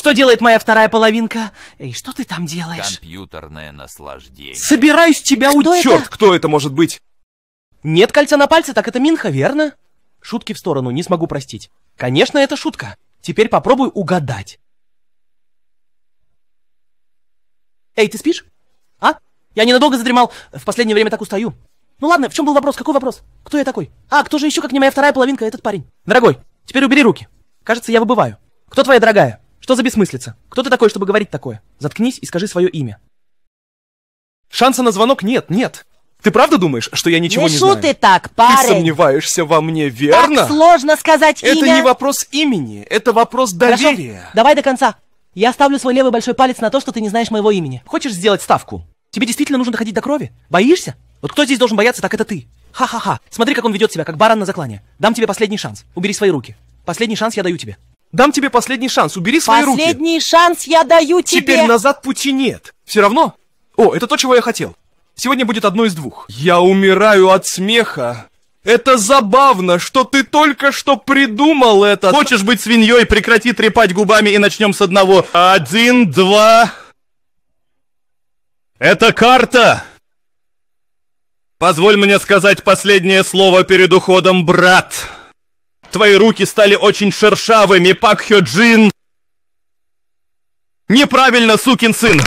Что делает моя вторая половинка? Эй, что ты там делаешь? Компьютерное наслаждение. Собираюсь тебя кто Черт, кто это может быть? Нет кольца на пальце, так это Минха, верно? Шутки в сторону, не смогу простить. Конечно, это шутка. Теперь попробуй угадать. Эй, ты спишь? А? Я ненадолго задремал. В последнее время так устаю. Ну ладно, в чем был вопрос? Какой вопрос? Кто я такой? А, кто же еще, как не моя вторая половинка, этот парень? Дорогой, теперь убери руки. Кажется, я выбываю. Кто твоя дорогая? Что за бессмыслица? Кто ты такой, чтобы говорить такое? Заткнись и скажи свое имя. Шанса на звонок нет, нет. Ты правда думаешь, что я ничего не, не знаю? ты так, парень. Ты сомневаешься во мне, верно? Так сложно сказать имя. Это не вопрос имени, это вопрос доверия. Хорошо. Давай до конца. Я ставлю свой левый большой палец на то, что ты не знаешь моего имени. Хочешь сделать ставку? Тебе действительно нужно доходить до крови? Боишься? Вот кто здесь должен бояться, так это ты. Ха-ха-ха. Смотри, как он ведет себя, как баран на заклане. Дам тебе последний шанс. Убери свои руки. Последний шанс я даю тебе. Дам тебе последний шанс, убери последний свои руки. Последний шанс я даю тебе. Теперь назад пути нет. Все равно? О, это то, чего я хотел. Сегодня будет одно из двух. Я умираю от смеха. Это забавно, что ты только что придумал это. Хочешь быть свиньей, прекрати трепать губами и начнем с одного. Один, два... Это карта! Позволь мне сказать последнее слово перед уходом, брат. Твои руки стали очень шершавыми, Пак Хё Джин. Неправильно, сукин сын!